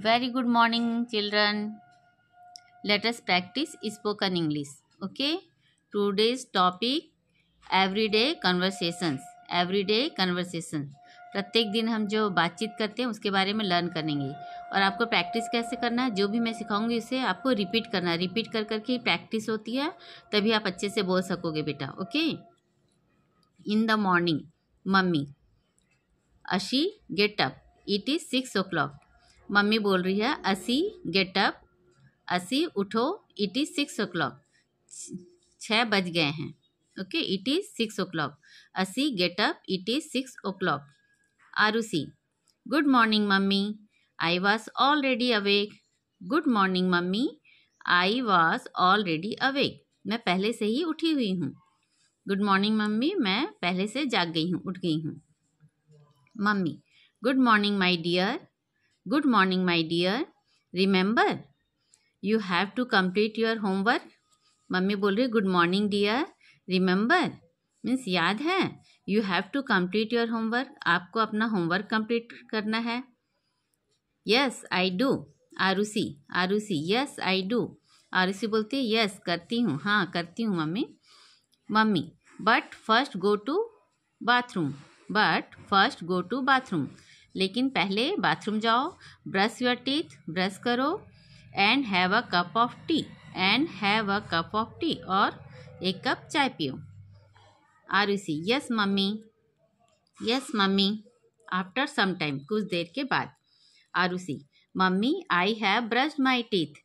very good morning children let us practice spoken english okay today's topic everyday conversations everyday conversation प्रत्येक दिन हम जो बातचीत करते हैं उसके बारे में लर्न करेंगे और आपको प्रैक्टिस कैसे करना है जो भी मैं सिखाऊंगी उसे आपको रिपीट करना है रिपीट कर करके प्रैक्टिस होती है तभी आप अच्छे से बोल सकोगे बेटा okay in the morning mummy Ashi get up it is six o'clock mummy बोल रही है असी गेट अप असी उठो it is six o'clock छः बज गए हैं okay it is six o'clock Ashi get up it is six o'clock Arushi good morning mummy I was already awake good morning mummy I was already awake मैं पहले से ही उठी हुई हूँ गुड मॉर्निंग मम्मी मैं पहले से जाग गई हूँ उठ गई हूँ mummy good morning my dear good morning my dear remember you have to complete your homework mummy बोल रही good morning dear remember means याद है you have to complete your homework आपको अपना होमवर्क कम्प्लीट करना है yes I do Arushi Arushi yes I do Arushi बोलती है यस करती हूँ हाँ करती हूँ mummy mummy but first go to bathroom but first go to bathroom लेकिन पहले बाथरूम जाओ ब्रश योर टीथ ब्रश करो and have a cup of tea and have a cup of tea और एक कप चाय पियो Arushi yes mummy yes mummy after some time कुछ देर के बाद see mummy I have brushed my teeth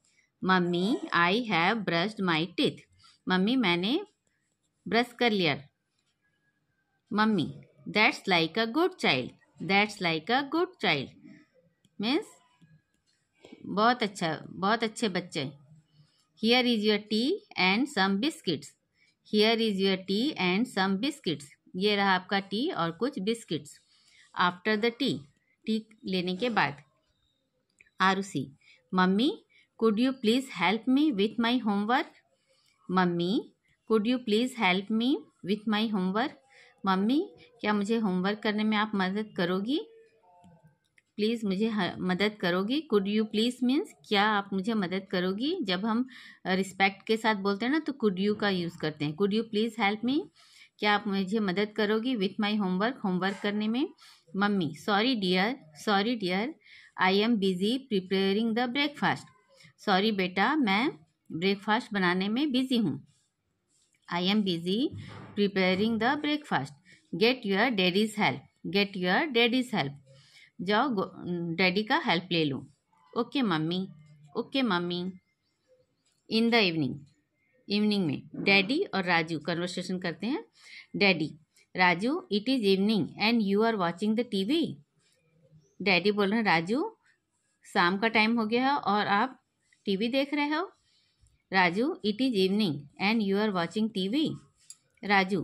mummy I have brushed my teeth mummy मैंने brush कर लिया mummy that's like a good child that's like a good child means बहुत अच्छा बहुत अच्छे बच्चे here is your tea and some biscuits here is your tea and some biscuits ये रहा आपका टी और कुछ biscuits after the tea tea लेने के बाद Arushi mummy could you please help me with my homework mummy could you please help me with my homework mummy क्या मुझे होमवर्क करने में आप मदद करोगी प्लीज़ मुझे मदद करोगी कुड यू प्लीज़ मीन्स क्या आप मुझे मदद करोगी जब हम रिस्पेक्ट के साथ बोलते हैं ना तो कुड यू का यूज़ करते हैं could you please help me क्या आप मुझे मदद करोगी विथ माई होमवर्क होमवर्क करने में mummy sorry dear sorry dear I am busy preparing the breakfast sorry बेटा मैं ब्रेकफास्ट बनाने में बिज़ी हूँ I am busy preparing the breakfast get your daddy's help get your daddy's help जाओ daddy का help ले लो okay mummy okay mummy in the evening evening में डैडी और राजू कन्वर्सेशन करते हैं daddy Raju it is evening and you are watching the TV daddy बोल रहे हैं राजू शाम का टाइम हो गया है और आप टीवी देख रहे हो Raju it is evening and you are watching TV Raju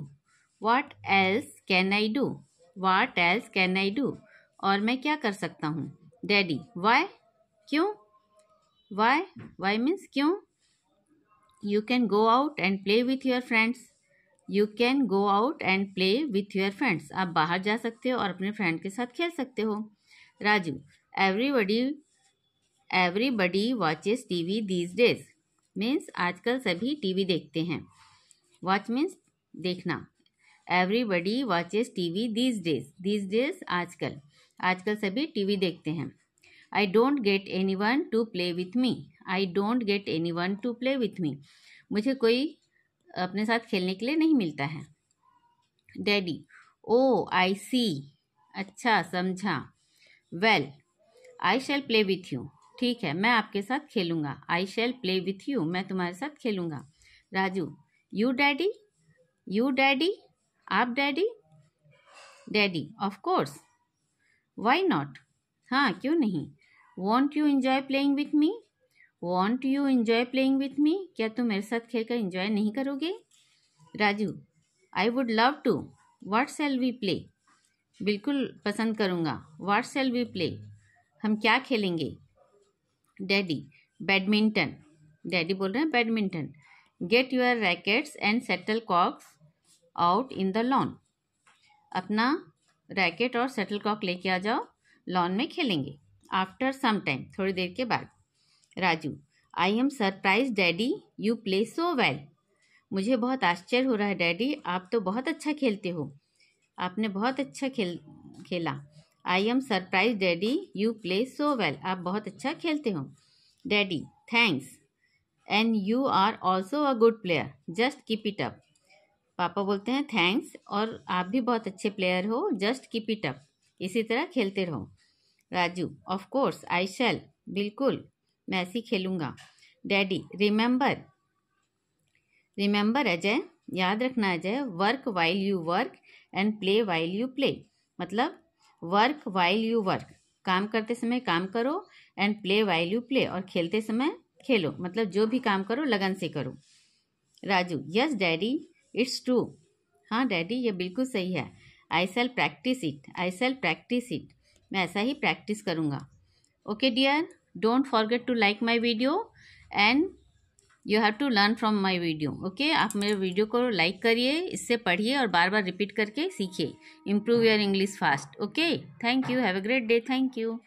what else can I do what else can I do और मैं क्या कर सकता हूँ डैडी वाई क्यों वाई वाई मीन्स क्यों you can go out and play with your friends you can go out and play with your friends आप बाहर जा सकते हो और अपने फ्रेंड के साथ खेल सकते हो Raju everybody everybody T V these days means आजकल सभी टी वी देखते हैं वॉच मीन्स देखना everybody watches V these days these days आजकल आजकल सभी टी वी देखते हैं I don't get any one to play with me I don't get any one to play with me मुझे कोई अपने साथ खेलने के लिए नहीं मिलता है डैडी ओ आई सी अच्छा समझा well I shall play with you ठीक है मैं आपके साथ खेलूँगा I shall play with you मैं तुम्हारे साथ खेलूँगा Raju you daddy you daddy आप daddy daddy of course why not हाँ क्यों नहीं won't you enjoy playing with me won't you enjoy playing with me क्या तुम मेरे साथ खेल कर इन्जॉय नहीं करोगे Raju I would love to what shall we play बिल्कुल पसंद करूँगा वाट सेल वी प्ले हम क्या खेलेंगे डैडी बैडमिंटन डैडी बोल रहे हैं badminton get your rackets and shuttlecocks out in the lawn अपना रैकेट और सेटल कॉक लेके आ जाओ लॉन में खेलेंगे आफ्टर सम टाइम थोड़ी देर के बाद Raju I am surprise daddy you play so well मुझे बहुत आश्चर्य हो रहा है डैडी आप तो बहुत अच्छा खेलते हो आपने बहुत अच्छा खेल खेला I am surprise daddy you play so well आप बहुत अच्छा खेलते हो daddy thanks and you are also a good player just keep it up पापा बोलते हैं थैंक्स और आप भी बहुत अच्छे प्लेयर हो जस्ट कीप इट अप इसी तरह खेलते रहो Raju of course I shall बिल्कुल मैं ही खेलूँगा डैडी रिमेंबर रिमेंबर अजय याद रखना Ajay work while you work and play while you play मतलब वर्क वाइल यू वर्क काम करते समय काम करो and play while you play और खेलते समय खेलो मतलब जो भी काम करो लगन से करो Raju yes daddy it's true हाँ डैडी ये बिल्कुल सही है I shall practice it I shall practice it मैं ऐसा ही प्रैक्टिस करूँगा okay dear don't forget to like my video and you have to learn from my video okay आप मेरे वीडियो को लाइक करिए इससे पढ़िए और बार बार रिपीट करके सीखिए improve your English fast okay thank you have a great day thank you